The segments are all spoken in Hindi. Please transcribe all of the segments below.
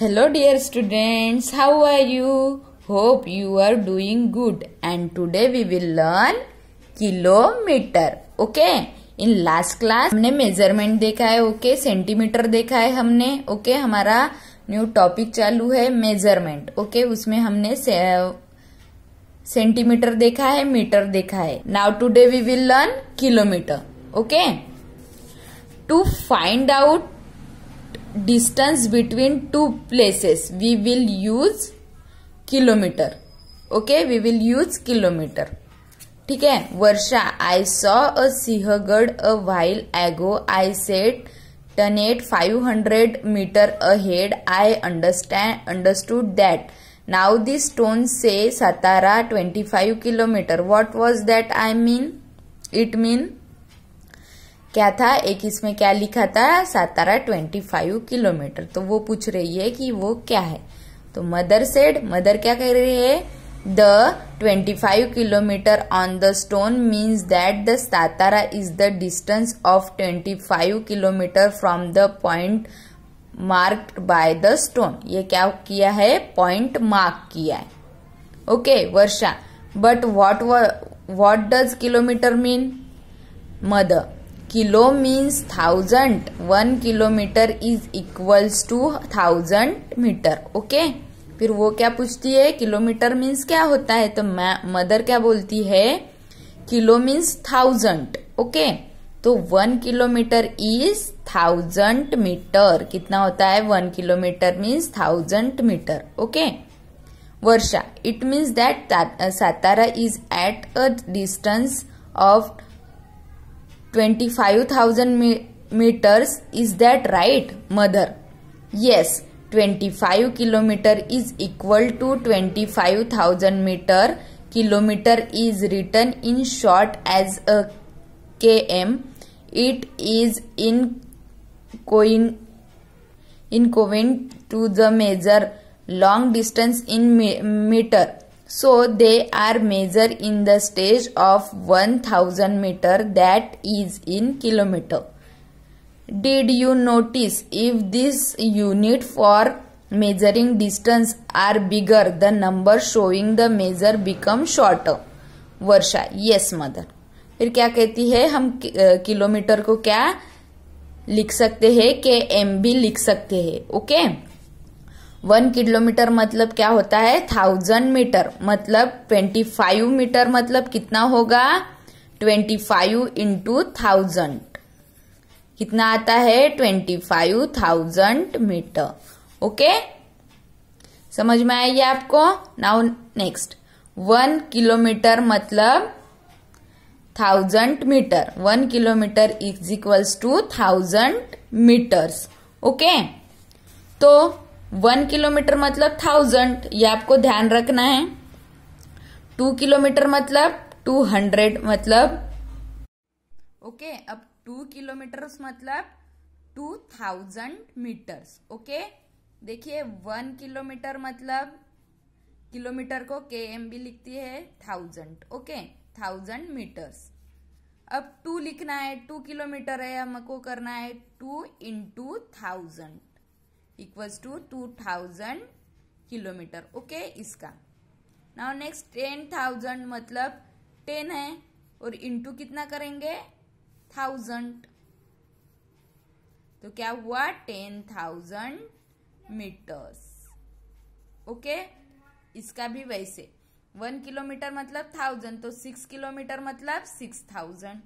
Hello, dear students how are you hope you are doing good and today we will learn kilometre okay in last class हमने मेजरमेंट देखा है ओके okay? सेंटीमीटर देखा है हमने ओके okay? हमारा न्यू टॉपिक चालू है मेजरमेंट ओके okay? उसमें हमने सेंटीमीटर देखा है मीटर देखा है now today we will learn kilometre okay to find out distance between two places we will use kilometer okay we will use kilometer ठीक है Varsha I saw a Sinhagad a while ago I set ton eight five hundred metre a head I understand understood that now this stone says Satara twenty five kilometre what was that I mean it mean क्या था एक इसमें क्या लिखा था सातारा ट्वेंटी फाइव किलोमीटर तो वो पूछ रही है कि वो क्या है तो मदर सेड मदर क्या कह रही है the twenty five kilometre on the stone means that the Satara is the distance of twenty five kilometre from the point marked by the stone ये क्या किया है पॉइंट मार्क किया है okay Varsha but what what does kilometre mean mother kilo means thousand one kilometre is equals to thousand metre okay फिर वो क्या पूछती है किलोमीटर मीन्स क्या होता है तो मदर क्या बोलती है किलो मीन्स थाउजंड ओके तो one kilometre is thousand metre कितना होता है one kilometre means thousand metre okay Varsha it means that Satara is at a distance of 25,000 me meters. Is that right, mother? Yes, 25 kilometer is equal to 25,000 meter. Kilometer is written in short as a km. It is in coin in to the measure long distance in meter So they are measured in the stage of 1000 meter that is in kilometer. Did you notice if this unit for measuring distance are bigger the number showing the measure become shorter? varsha yes mother फिर क्या कहती है हम किलोमीटर को क्या लिख सकते हैं के एम भी लिख सकते हैं ओके okay? वन किलोमीटर मतलब क्या होता है थाउजेंड मीटर मतलब ट्वेंटी फाइव मीटर मतलब कितना होगा ट्वेंटी फाइव इंटू थाउजेंड कितना आता है twenty five thousand metre okay समझ में आएगी आपको नाउ नेक्स्ट वन किलोमीटर मतलब thousand metre one kilometre is equals to thousand metres okay तो वन किलोमीटर मतलब थाउजेंड ये आपको ध्यान रखना है टू किलोमीटर मतलब टू हंड्रेड मतलब ओके okay, अब टू किलोमीटर मतलब टू थाउजेंड मीटर्स ओके देखिए वन किलोमीटर मतलब किलोमीटर को के एम भी लिखती है थाउजेंड ओके थाउजेंड मीटर्स अब टू लिखना है टू किलोमीटर है हमको करना है two into thousand equals to two thousand kilometre okay इसका नाउ नेक्स्ट टेन थाउजेंड मतलब टेन है और इंटू कितना करेंगे थाउजेंड तो क्या हुआ टेन थाउजेंड मीटर्स ओके इसका भी वैसे वन किलोमीटर मतलब थाउजेंड तो सिक्स किलोमीटर मतलब सिक्स थाउजेंड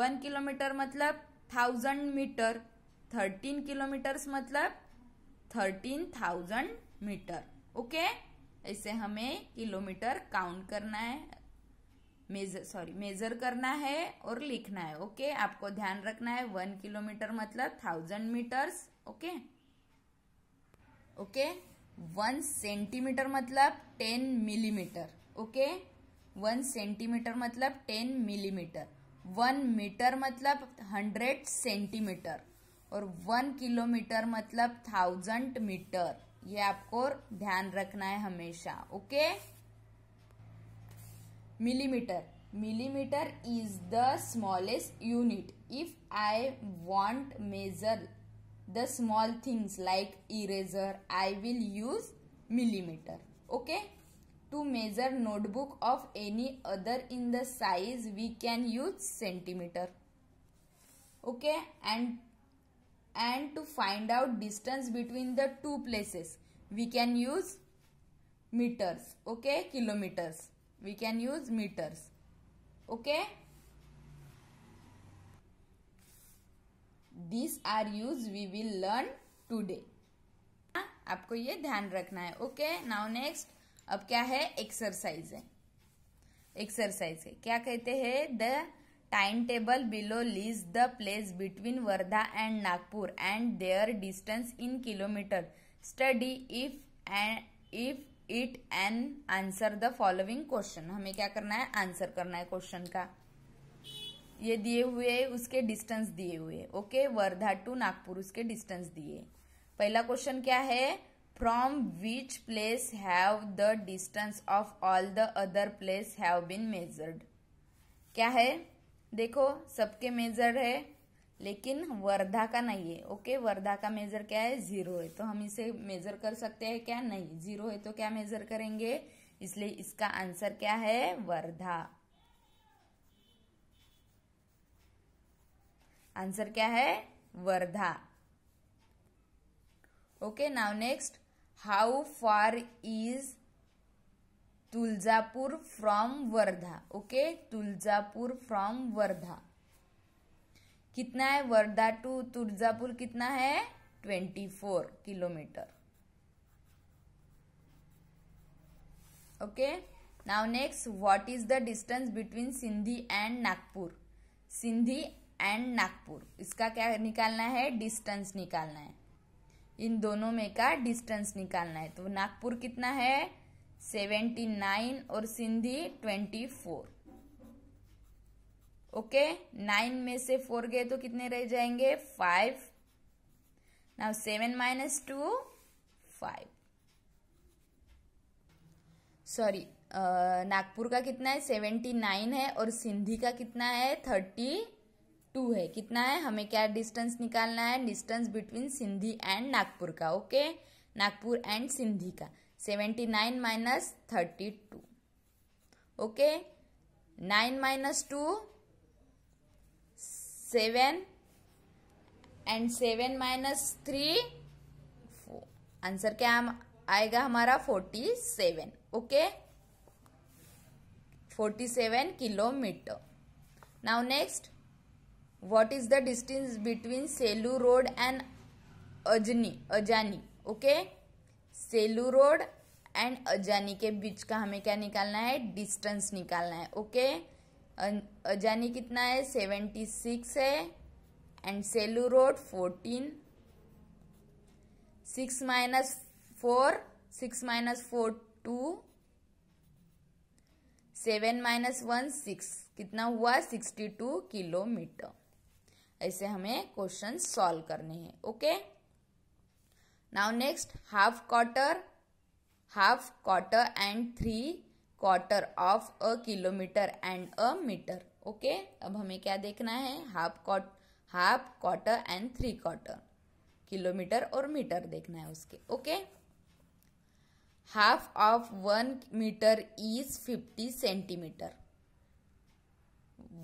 वन किलोमीटर मतलब थाउजेंड मीटर थर्टीन किलोमीटर्स मतलब थर्टीन थाउजेंड मीटर ओके ऐसे हमें किलोमीटर काउंट करना है मेजर सॉरी मेजर करना है और लिखना है ओके okay? आपको ध्यान रखना है वन किलोमीटर मतलब thousand metres okay okay one centimetre मतलब ten millimetre okay one centimetre मतलब टेन मिलीमीटर वन मीटर मतलब हंड्रेड सेंटीमीटर और वन किलोमीटर मतलब थाउजेंड मीटर ये आपको ध्यान रखना है हमेशा okay millimetre millimetre is the smallest unit if I want measure the small things like eraser I will use millimetre okay to measure notebook of any other in the size we can use centimetre okay and and to find out distance between the two places we can use meters okay kilometers we can use meters okay these are used we will learn today आपको ये ध्यान रखना है ओके नाउ नेक्स्ट अब क्या है एक्सरसाइज है एक्सरसाइज है क्या कहते हैं the table below lists the place between Wardha and Nagpur and their distance in kilometre study if and if it and answer the following question हमें क्या करना है आंसर करना है क्वेश्चन का ये दिए हुए उसके डिस्टेंस दिए हुए ओके वर्धा टू नागपुर उसके डिस्टेंस दिए पहला क्वेश्चन क्या है from which place have the distance of all the other place have been measured क्या है देखो सबके मेजर है लेकिन वर्धा का नहीं है ओके वर्धा का मेजर क्या है जीरो है तो हम इसे मेजर कर सकते हैं क्या नहीं जीरो है तो क्या मेजर करेंगे इसलिए इसका आंसर क्या है वर्धा आंसर क्या है Wardha okay now next how far is Tuljapur from Wardha okay Tuljapur from Wardha कितना है वर्धा टू तुलजापुर कितना है twenty four kilometre okay now next what is the distance between Sindhi and Nagpur Sindhi and Nagpur इसका क्या निकालना है डिस्टेंस निकालना है इन दोनों में का डिस्टेंस निकालना है तो नागपुर कितना है सेवेंटी नाइन और Sindhi twenty four okay nine में से फोर गए तो कितने रह जाएंगे five now seven minus two five sorry Nagpur का कितना है सेवेंटी नाइन है और सिंधी का कितना है थर्टी टू है कितना है हमें क्या डिस्टेंस निकालना है distance between Sindhi and Nagpur का ओके नागपुर एंड सिंधी का seventy nine minus thirty two okay nine minus two seven and seven minus three four answer क्या आएगा हमारा forty seven okay forty seven kilometre now next is the distance between Selu Road and Ajni Ajani okay okay? Selu Road and Ajani के बीच का हमें क्या निकालना है डिस्टेंस निकालना है ओके अजानी कितना है सेवेंटी सिक्स है and Selu Road fourteen six minus four six minus four two seven minus one six कितना हुआ सिक्सटी टू किलोमीटर ऐसे हमें क्वेश्चन सॉल्व करने हैं okay okay? now next half quarter half quarter and three quarter of a kilometer and a meter okay okay? अब हमें क्या देखना है half quart half quarter and three quarter kilometre और मीटर देखना है उसके okay half of one metre is fifty centimetre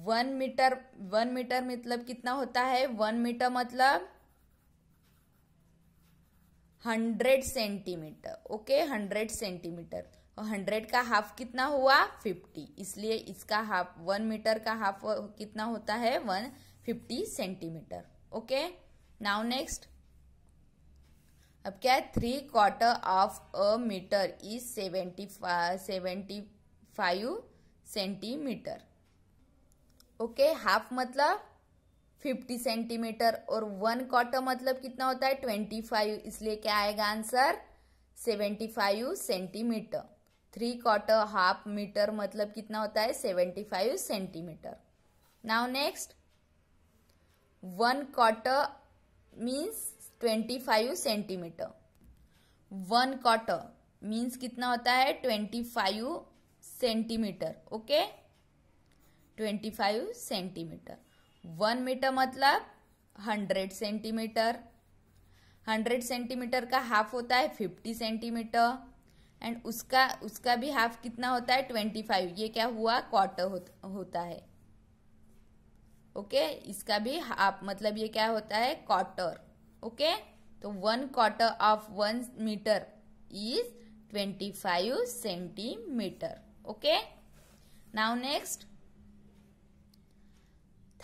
one metre one metre मतलब कितना होता है वन मीटर मतलब hundred centimetre okay hundred centimetre और हंड्रेड का हाफ कितना हुआ फिफ्टी इसलिए इसका हाफ वन मीटर का हाफ कितना होता है one fifty centimetre okay now next अब क्या है three quarter of a metre is seventy seventy five centimetre okay half मतलब 50 सेंटीमीटर और वन क्वार्टर मतलब कितना होता है 25 इसलिए क्या आएगा answer 75 centimetre three quarter half metre मतलब कितना होता है 75 centimetre now next one quarter means 25 centimetre one quarter means कितना होता है 25 centimetre okay 25 centimetre one metre मतलब हंड्रेड सेंटीमीटर हंड्रेड सेंटीमीटर का हाफ होता है फिफ्टी सेंटीमीटर एंड उसका उसका भी हाफ कितना होता है ट्वेंटी फाइव ये क्या हुआ क्वार्टर हो, होता है ओके okay? इसका भी हाफ मतलब ये क्या होता है क्वार्टर ओके okay? तो one quarter of one metre is twenty five centimetre okay now next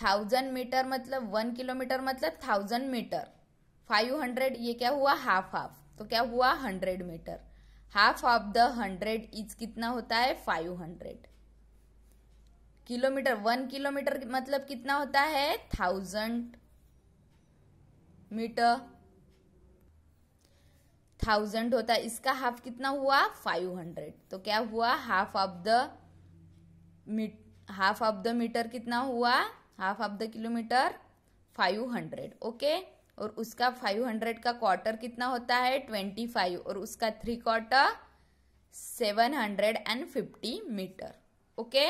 thousand metre मतलब वन किलोमीटर मतलब थाउजेंड मीटर फाइव हंड्रेड ये क्या हुआ हाफ हाफ तो क्या हुआ hundred metre half of the hundred is कितना होता है five hundred kilometre one kilometre मतलब कितना होता है थाउजेंड मीटर थाउजेंड होता है इसका हाफ कितना हुआ फाइव हंड्रेड तो क्या हुआ half of the half of the metre कितना हुआ half of the kilometre 500 okay और उसका 500 का क्वार्टर कितना होता है 25 और उसका three quarter 750 metre okay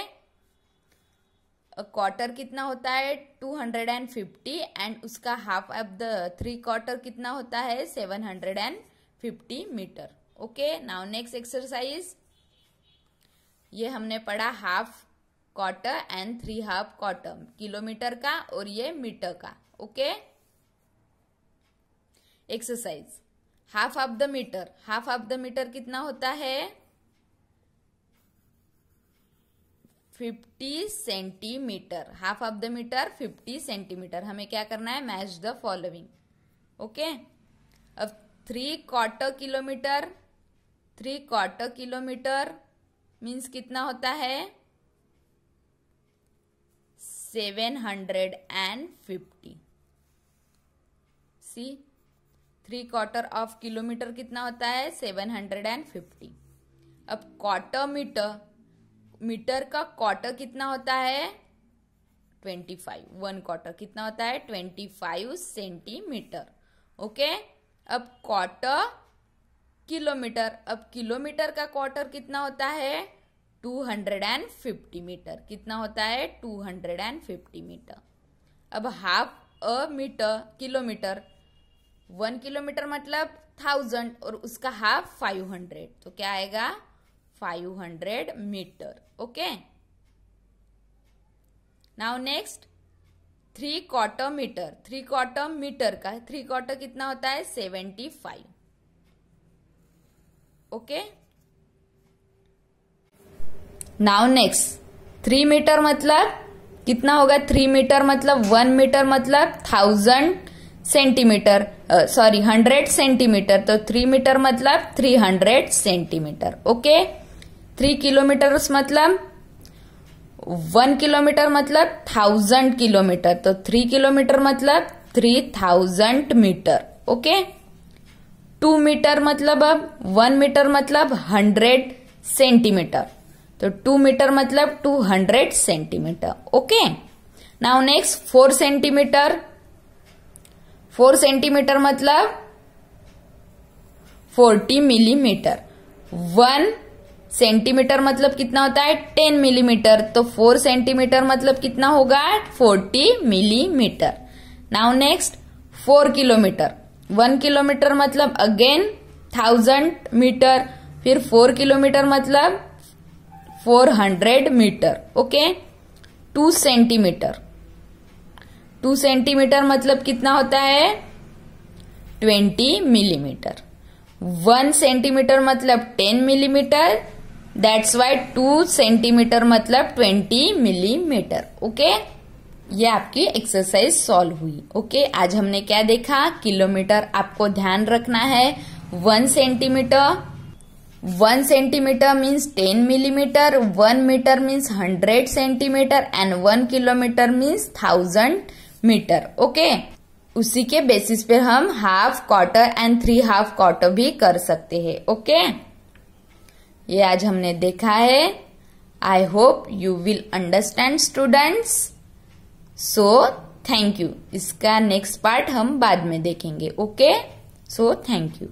quarter कितना होता है 250 एंड उसका half of the three quarter कितना होता है 750 metre okay now next exercise ये हमने पढ़ा half quarter and three half quarter kilometre का और ये मीटर का okay exercise half of the metre half of the metre कितना होता है fifty centimetre half of the metre fifty centimetre हमें क्या करना है मैच द फॉलोइंग ओके अब three quarter kilometre three quarter kilometre means कितना होता है seven hundred and fifty see three quarter of kilometre कितना होता है सेवन हंड्रेड एंड फिफ्टी अब क्वार्टर मीटर मीटर का क्वार्टर कितना होता है ट्वेंटी फाइव वन क्वार्टर कितना होता है ट्वेंटी फाइव सेंटीमीटर ओके अब क्वार्टर किलोमीटर अब किलोमीटर का क्वार्टर कितना होता है 250 मीटर कितना होता है 250 मीटर अब half a metre kilometre one kilometre मतलब थाउजेंड और उसका हाफ फाइव हंड्रेड तो क्या आएगा five hundred metre okay now next three quarter metre three quarter metre का थ्री क्वार्टर कितना होता है seventy five okay now next three metre मतलब कितना होगा थ्री मीटर मतलब वन मीटर मतलब thousand centimetre sorry hundred centimetre तो थ्री मीटर मतलब three hundred centimetre okay three kilometre मतलब वन किलोमीटर मतलब थाउजेंड किलोमीटर तो थ्री किलोमीटर मतलब three thousand metre okay two metre मतलब अब वन मीटर मतलब हंड्रेड सेंटीमीटर तो टू मीटर मतलब two hundred centimetre okay now next four centimetre four centimetre मतलब फोर्टी मिलीमीटर वन सेंटीमीटर मतलब कितना होता है टेन मिलीमीटर तो फोर सेंटीमीटर मतलब कितना होगा forty millimetre now next four kilometre one kilometre मतलब अगेन थाउजेंड मीटर फिर फोर किलोमीटर मतलब 400 metre okay two centimetre two centimetre मतलब कितना होता है ट्वेंटी मिलीमीटर वन सेंटीमीटर मतलब ten millimetre that's why two centimetre मतलब ट्वेंटी मिलीमीटर ओके ये आपकी एक्सरसाइज सॉल्व हुई ओके okay? आज हमने क्या देखा किलोमीटर आपको ध्यान रखना है one centimetre one centimetre means ten millimetre one metre means hundred centimetre and one kilometre means thousand metre okay उसी के बेसिस पे हम half quarter and three half quarter भी कर सकते हैं ओके ये आज हमने देखा है I hope you will understand students so thank you इसका नेक्स्ट पार्ट हम बाद में देखेंगे ओके सो थैंक यू